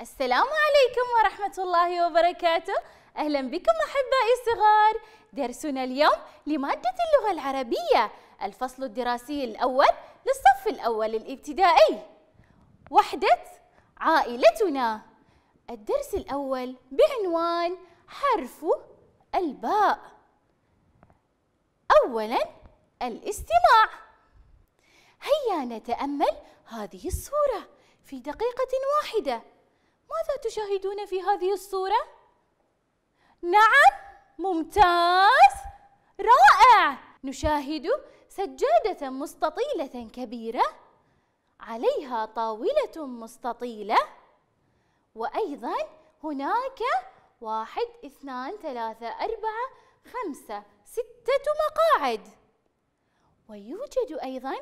السلام عليكم ورحمة الله وبركاته أهلا بكم أحبائي الصغار درسنا اليوم لمادة اللغة العربية الفصل الدراسي الأول للصف الأول الابتدائي وحدة عائلتنا الدرس الأول بعنوان حرف الباء أولا الاستماع هيا نتأمل هذه الصورة في دقيقة واحدة ماذا تشاهدون في هذه الصورة؟ نعم ممتاز رائع نشاهد سجادة مستطيلة كبيرة عليها طاولة مستطيلة وأيضا هناك واحد اثنان ثلاثة أربعة خمسة ستة مقاعد ويوجد أيضا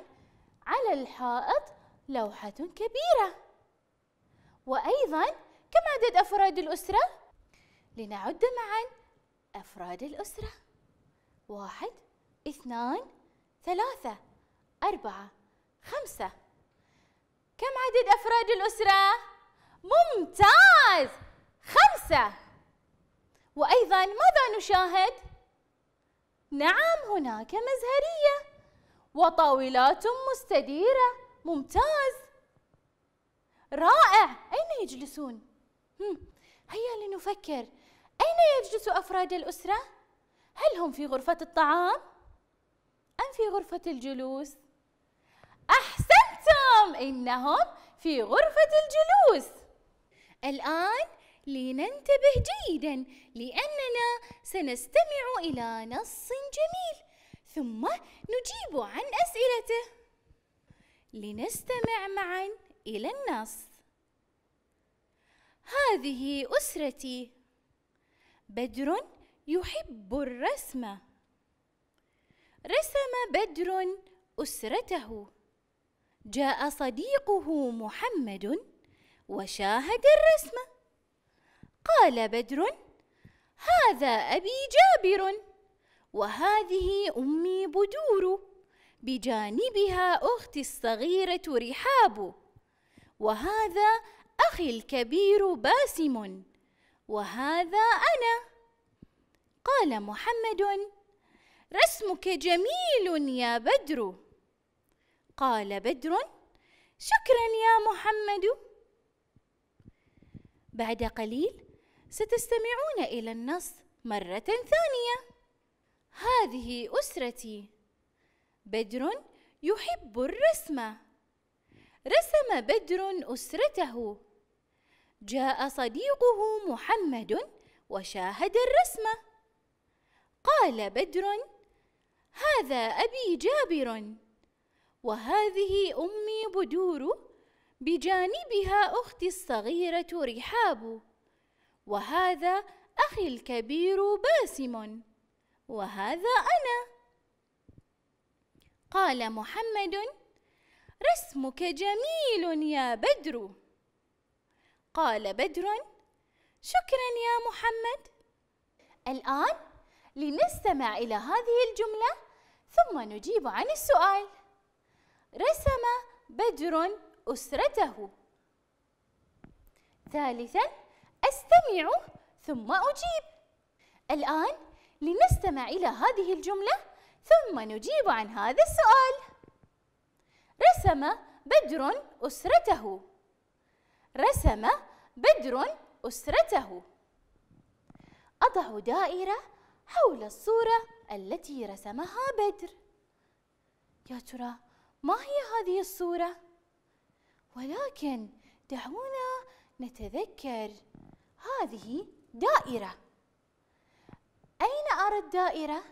على الحائط لوحة كبيرة وأيضا كم عدد أفراد الأسرة؟ لنعد معا أفراد الأسرة واحد اثنان ثلاثة أربعة خمسة كم عدد أفراد الأسرة؟ ممتاز خمسة وأيضا ماذا نشاهد؟ نعم هناك مزهرية وطاولات مستديرة ممتاز رائع يجلسون؟ هم هيا لنفكر أين يجلس أفراد الأسرة؟ هل هم في غرفة الطعام؟ أم في غرفة الجلوس؟ أحسنتم إنهم في غرفة الجلوس الآن لننتبه جيدا لأننا سنستمع إلى نص جميل ثم نجيب عن أسئلته لنستمع معا إلى النص هذه أسرتي بدر يحب الرسم رسم بدر أسرته جاء صديقه محمد وشاهد الرسم قال بدر هذا أبي جابر وهذه أمي بدور بجانبها أختي الصغيرة رحاب وهذا أخي الكبير باسم وهذا أنا قال محمد رسمك جميل يا بدر قال بدر شكرا يا محمد بعد قليل ستستمعون إلى النص مرة ثانية هذه أسرتي بدر يحب الرسمة رسم بدر أسرته جاء صديقه محمد وشاهد الرسم قال بدر هذا أبي جابر وهذه أمي بدور بجانبها أختي الصغيرة رحاب وهذا أخي الكبير باسم وهذا أنا قال محمد رسمك جميل يا بدر قال بدر شكرا يا محمد الان لنستمع الى هذه الجمله ثم نجيب عن السؤال رسم بدر اسرته ثالثا استمع ثم اجيب الان لنستمع الى هذه الجمله ثم نجيب عن هذا السؤال رسم بدر أسرته رسم بدر أسرته أضع دائرة حول الصورة التي رسمها بدر يا ترى ما هي هذه الصورة؟ ولكن دعونا نتذكر هذه دائرة أين أرى الدائرة؟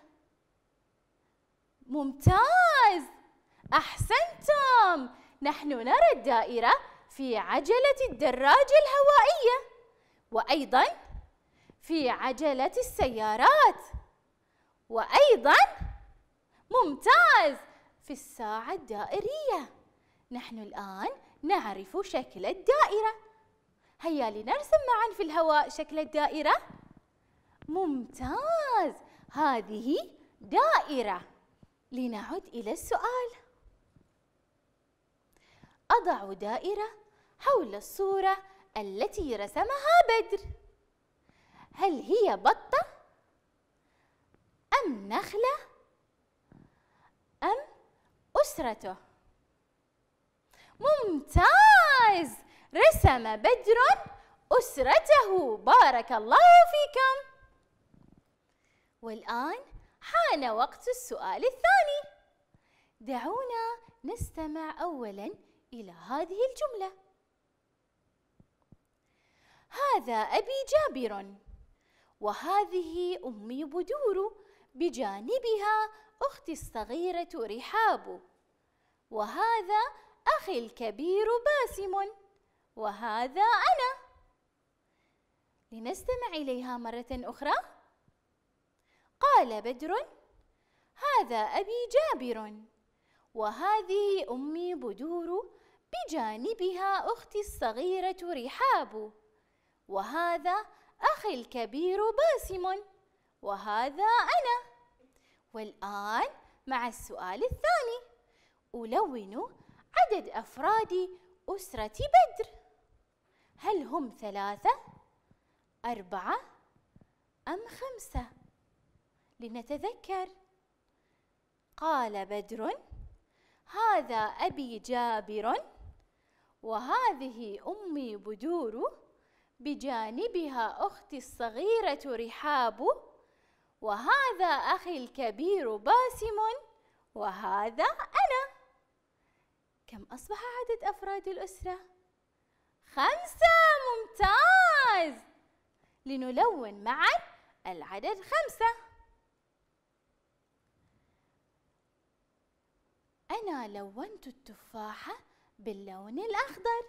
ممتاز أحسنتم نحن نرى الدائرة في عجلة الدراجة الهوائية وأيضا في عجلة السيارات وأيضا ممتاز في الساعة الدائرية نحن الآن نعرف شكل الدائرة هيا لنرسم معا في الهواء شكل الدائرة ممتاز هذه دائرة لنعد إلى السؤال أضع دائرة حول الصورة التي رسمها بدر هل هي بطة أم نخلة أم أسرته ممتاز رسم بدر أسرته بارك الله فيكم والآن حان وقت السؤال الثاني دعونا نستمع أولاً إلى هذه الجملة هذا أبي جابر وهذه أمي بدور بجانبها أختي الصغيرة رحاب وهذا أخي الكبير باسم وهذا أنا لنستمع إليها مرة أخرى قال بدر هذا أبي جابر وهذه أمي بدور بجانبها أختي الصغيرة رحاب وهذا أخي الكبير باسم وهذا أنا والآن مع السؤال الثاني ألون عدد أفراد أسرة بدر هل هم ثلاثة أربعة أم خمسة لنتذكر قال بدر هذا أبي جابر وهذه أمي بدور بجانبها أختي الصغيرة رحاب وهذا أخي الكبير باسم وهذا أنا كم أصبح عدد أفراد الأسرة؟ خمسة ممتاز لنلون معا العدد خمسة أنا لونت التفاحة باللون الأخضر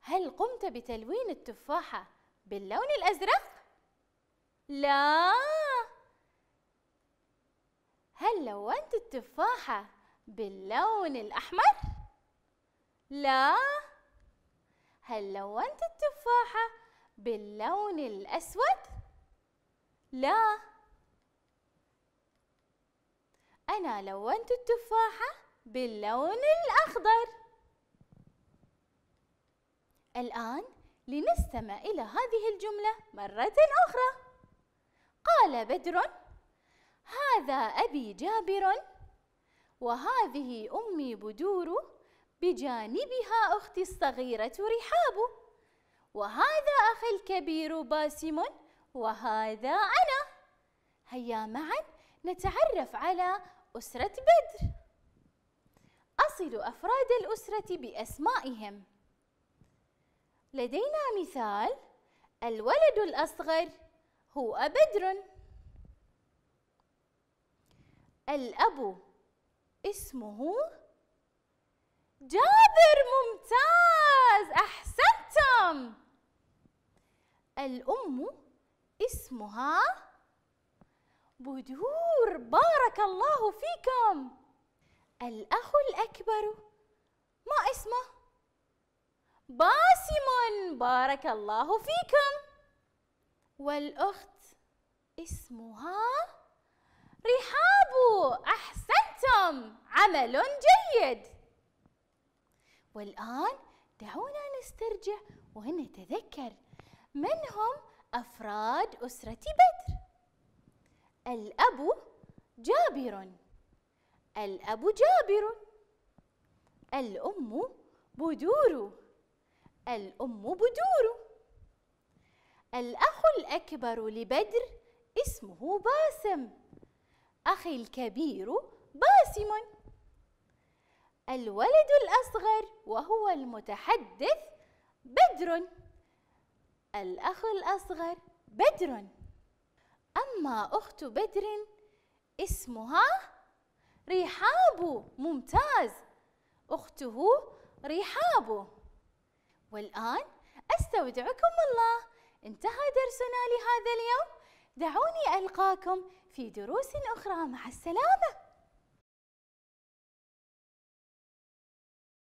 هل قمت بتلوين التفاحة باللون الأزرق؟ لا هل لونت التفاحة باللون الأحمر؟ لا هل لونت التفاحة باللون الأسود؟ لا أنا لونت التفاحة باللون الأخضر الآن لنستمع إلى هذه الجملة مرة أخرى قال بدر هذا أبي جابر وهذه أمي بدور بجانبها أختي الصغيرة رحاب وهذا أخي الكبير باسم وهذا أنا هيا معا نتعرف على أسرة بدر أصل أفراد الأسرة بأسمائهم لدينا مثال الولد الأصغر هو بدر الأب اسمه جابر ممتاز أحسنتم الأم اسمها بدور بارك الله فيكم الأخ الأكبر ما اسمه؟ باسم بارك الله فيكم والأخت اسمها رحاب أحسنتم عمل جيد والآن دعونا نسترجع ونتذكر من هم أفراد أسرة بدر الأب جابر الأب جابر الأم بدور الأم بدور الأخ الأكبر لبدر اسمه باسم أخي الكبير باسم الولد الأصغر وهو المتحدث بدر الأخ الأصغر بدر أما أخت بدر اسمها رحاب ممتاز أخته رحابه والآن أستودعكم الله انتهى درسنا لهذا اليوم دعوني ألقاكم في دروس أخرى مع السلامة